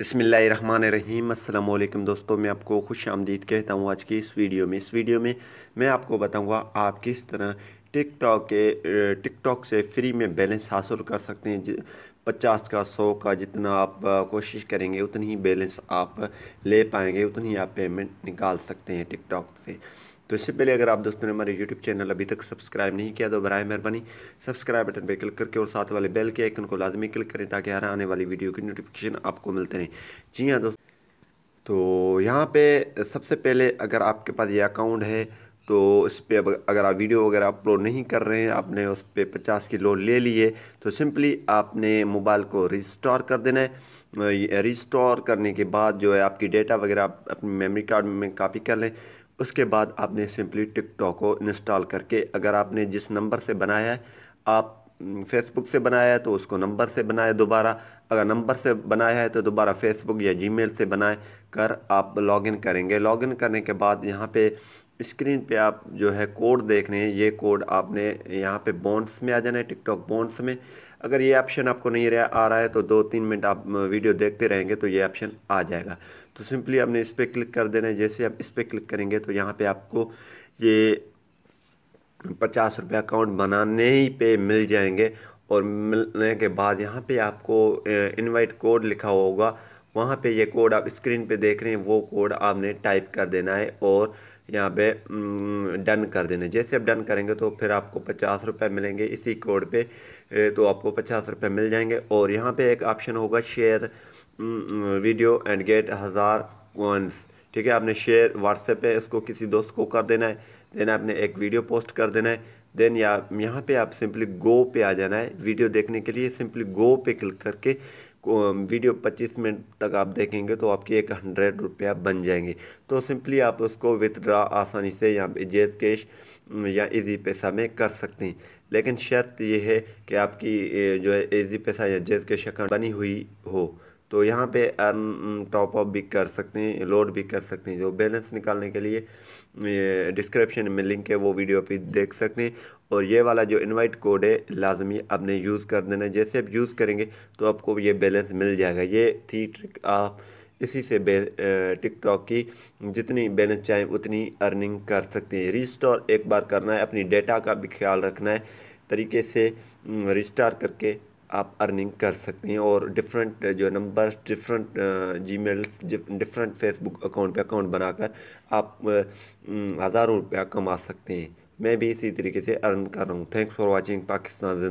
अस्सलाम अल्लाम दोस्तों मैं आपको खुश आमदीद कहता हूँ आज की इस वीडियो में इस वीडियो में मैं आपको बताऊँगा आप किस तरह टिकटॉक के टिकटॉक से फ्री में बैलेंस हासिल कर सकते हैं पचास का सौ का जितना आप कोशिश करेंगे उतनी ही बैलेंस आप ले पाएंगे उतनी ही आप पेमेंट निकाल सकते हैं टिकटॉक से तो इससे पहले अगर आप दोस्तों ने हमारे यूट्यूब चैनल अभी तक सब्सक्राइब नहीं किया तो बरए मेहरबानी सब्सक्राइब बटन पर क्लिक करके और साथ वाले बेल के आइकन को लाजमी क्लिक करें ताकि हर आने वाली वीडियो की नोटिफिकेशन आपको मिलते रहे जी हाँ दोस्तों तो यहाँ पे सबसे पहले अगर आपके पास ये अकाउंट है तो इस पर अगर आप वीडियो वगैरह अपलोड नहीं कर रहे हैं आपने उस पर पचास की लोन ले लिए तो सिंपली आपने मोबाइल को रिस्टोर कर देना है रिस्टोर करने के बाद जो है आपकी डेटा वगैरह आप अपनी मेमोरी कार्ड में कॉपी कर लें उसके बाद आपने सिंपली टिकटॉक को इंस्टॉल करके अगर आपने जिस नंबर से बनाया है आप फेसबुक से बनाया है तो उसको नंबर से बनाए दोबारा अगर नंबर से बनाया है तो दोबारा फेसबुक या जीमेल से बनाए कर आप लॉगिन करेंगे लॉगिन करने के बाद यहाँ पे स्क्रीन पे आप जो है कोड देख रहे हैं ये कोड आपने यहाँ पे बॉन्ड्स में आ जाना है टिकटॉक बॉन्ड्स में अगर ये ऑप्शन आपको नहीं रहा आ रहा है तो दो तीन मिनट आप वीडियो देखते रहेंगे तो ये ऑप्शन आ जाएगा तो सिंपली आपने इस पर क्लिक कर देना है जैसे आप इस पर क्लिक करेंगे तो यहाँ पर आपको ये पचास रुपये अकाउंट बनाने ही पे मिल जाएंगे और मिलने के बाद यहाँ पर आपको इन्वाइट कोड लिखा होगा वहाँ पे ये कोड आप स्क्रीन पे देख रहे हैं वो कोड आपने टाइप कर देना है और यहाँ पे डन कर देना है जैसे आप डन करेंगे तो फिर आपको पचास रुपये मिलेंगे इसी कोड पे तो आपको पचास रुपये मिल जाएंगे और यहाँ पे एक ऑप्शन होगा शेयर वीडियो एंड गेट हज़ार वंस ठीक है आपने शेयर व्हाट्सएप पे इसको किसी दोस्त को कर देना है देन आपने एक वीडियो पोस्ट कर देना है देन या यहाँ पे आप सिंपली गो पे आ जाना है वीडियो देखने के लिए सिंपली गो पे क्लिक करके वीडियो 25 मिनट तक आप देखेंगे तो आपकी एक हंड्रेड रुपया बन जाएंगे तो सिंपली आप उसको विथड्रा आसानी से यहाँ जेज कैश या इजी पैसा में कर सकते हैं लेकिन शर्त यह है कि आपकी जो है इजी पैसा या जेज कैश अकाउंट बनी हुई हो तो यहाँ पे अर्न टॉप अप भी कर सकते हैं लोड भी कर सकते हैं जो बैलेंस निकालने के लिए डिस्क्रिप्शन में लिंक है वो वीडियो भी देख सकते हैं और ये वाला जो इनवाइट कोड है लाजमी आपने यूज़ कर देना जैसे आप यूज़ करेंगे तो आपको ये बैलेंस मिल जाएगा ये थी ट्रिक आप इसी से बे टिकटॉक की जितनी बैलेंस चाहे उतनी अर्निंग कर सकते हैं रिस्टोर एक बार करना है अपनी डेटा का भी ख्याल रखना है तरीके से रिस्टार mm, करके आप अर्निंग कर सकते हैं और डिफरेंट जो है numbers different Gmail different Facebook account पे अकाउंट बनाकर आप हज़ारों रुपया कमा सकते हैं मैं भी इसी तरीके से अर्न कर रहा हूँ थैंक्स फॉर वाचिंग पाकिस्तान